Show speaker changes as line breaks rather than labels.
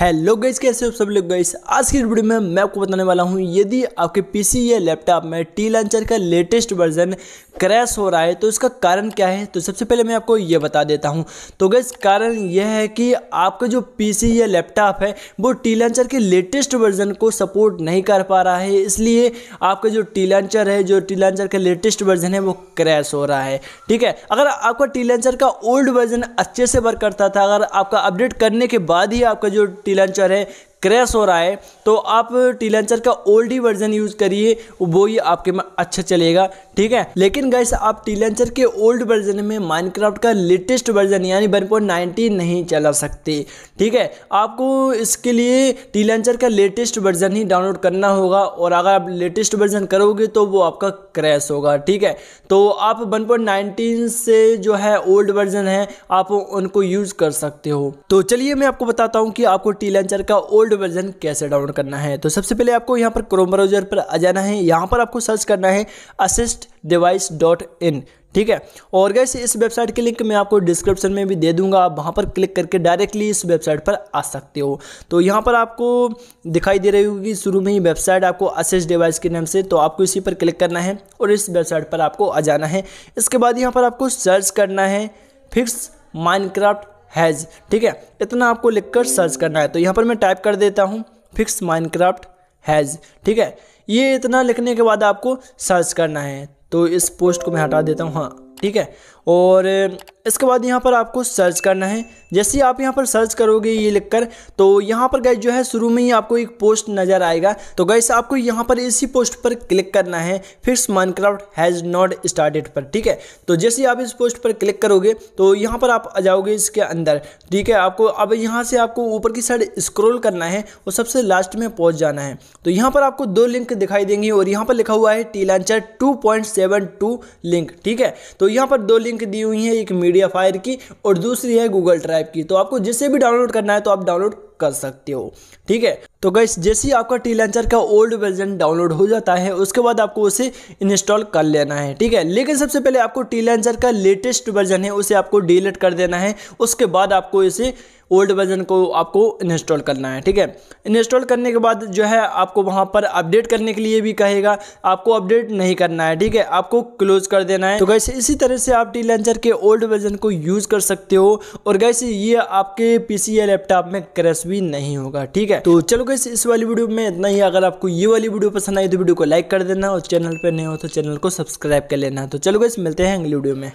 hello guys कैसे हो सब लोग गाइस आज की वीडियो में मैं आपको बताने वाला हूं यदि आपके पीसी या लैपटॉप में टी लॉन्चर का लेटेस्ट वर्जन क्रैश हो रहा है तो इसका कारण क्या है तो सबसे पहले मैं आपको ये बता देता हूं तो गैस कारण यह है कि आपका जो पीसी या लैपटॉप है वो टी लॉन्चर के लेटेस्ट वर्जन को सपोर्ट नहीं कर पा रहा है इसलिए आपका जो टी लॉन्चर है जो टी लॉन्चर का लेटेस्ट वर्जन है वो क्रैश हो रहा है ठीक है अगर आपका टी लॉन्चर का ओल्ड वर्जन अच्छे से वर्क करता था अगर आपका अपडेट करने के बाद ही आपका जो टिलनचर है क्रैश हो रहा है तो आप लेंसर का ओल्ड ही वर्जन यूज़ करिए वो ही आपके में अच्छा चलेगा ठीक है लेकिन गैस आप लेंसर के ओल्ड वर्जन में माइनक्राफ्ट का लेटेस्ट वर्जन यानी वन पॉइंट नहीं चला सकते ठीक है आपको इसके लिए लेंसर का लेटेस्ट वर्जन ही डाउनलोड करना होगा और अगर आप लेटेस्ट वर्जन करोगे तो वो आपका क्रैश होगा ठीक है तो आप वन से जो है ओल्ड वर्जन है आप उनको यूज़ कर सकते हो तो चलिए मैं आपको बताता हूँ कि आपको टीलेंसर का ओल्ड एंड्रॉइड वर्जन कैसे डाउनलोड करना है तो सबसे पहले आपको यहाँ पर क्रोम ब्राउजर पर आ जाना है यहाँ पर आपको सर्च करना है असिस्ट डिवाइस डॉट इन ठीक है और गैस इस वेबसाइट के लिंक मैं आपको डिस्क्रिप्शन में भी दे दूंगा आप वहाँ पर क्लिक करके डायरेक्टली इस वेबसाइट पर आ सकते हो तो यहाँ पर आपको दिखाई दे रही होगी शुरू में ही वेबसाइट आपको असिस्ट डिवाइस के नाम से तो आपको इसी पर क्लिक करना है और इस वेबसाइट पर आपको आ जाना है इसके बाद यहाँ पर आपको सर्च करना है फिक्स माइनक्राफ्ट हैज़ ठीक है इतना आपको लिखकर सर्च करना है तो यहाँ पर मैं टाइप कर देता हूँ फिक्स माइनक्राफ्ट हैज़ ठीक है ये इतना लिखने के बाद आपको सर्च करना है तो इस पोस्ट को मैं हटा देता हूँ हाँ ठीक है और इसके बाद यहाँ पर आपको सर्च करना है जैसे ही आप यहाँ पर सर्च करोगे ये लिखकर तो यहाँ पर गैस जो है शुरू में ही आपको एक पोस्ट नज़र आएगा तो गैस आपको यहाँ पर इसी पोस्ट पर क्लिक करना है fix Minecraft has not started पर ठीक है तो जैसे ही आप इस पोस्ट पर क्लिक करोगे तो यहाँ पर आप आ जाओगे इसके अंदर ठीक है आपको अब यहाँ से आपको ऊपर की साइड स्क्रोल करना है और सबसे लास्ट में पहुँच जाना है तो यहाँ पर आपको दो लिंक दिखाई देंगी और यहाँ पर लिखा हुआ है टी लॉन्चर टू लिंक ठीक है तो यहाँ पर दो लिंक लिंक दी हुई है एक मीडिया फायर की और दूसरी है गूगल ड्राइव की तो आपको जिससे भी डाउनलोड करना है तो आप डाउनलोड कर सकते हो ठीक है तो गैस जैसे ही आपका टी लेंचर का ओल्ड वर्जन डाउनलोड हो जाता है उसके बाद आपको उसे इंस्टॉल कर लेना है ठीक है लेकिन सबसे पहले आपको टी लेंचर का लेटेस्ट वर्जन है उसे आपको डिलीट कर देना है उसके बाद आपको इसे ओल्ड वर्जन को आपको इंस्टॉल करना है ठीक है इंस्टॉल करने के बाद जो है आपको वहाँ पर अपडेट करने के लिए भी कहेगा आपको अपडेट नहीं करना है ठीक है आपको क्लोज कर देना है तो गैसे इसी तरह से आप टी लेंचर के ओल्ड वर्जन को यूज़ कर सकते हो और गैसे ये आपके पीसी या लैपटॉप में क्रैश भी नहीं होगा ठीक है तो चलो कैसे इस वाली वीडियो में इतना ही अगर आपको ये वाली वीडियो पसंद आई तो वीडियो को लाइक कर देना और चैनल पर नहीं हो तो चैनल को सब्सक्राइब कर लेना तो चलो कैसे मिलते हैं अगली वीडियो में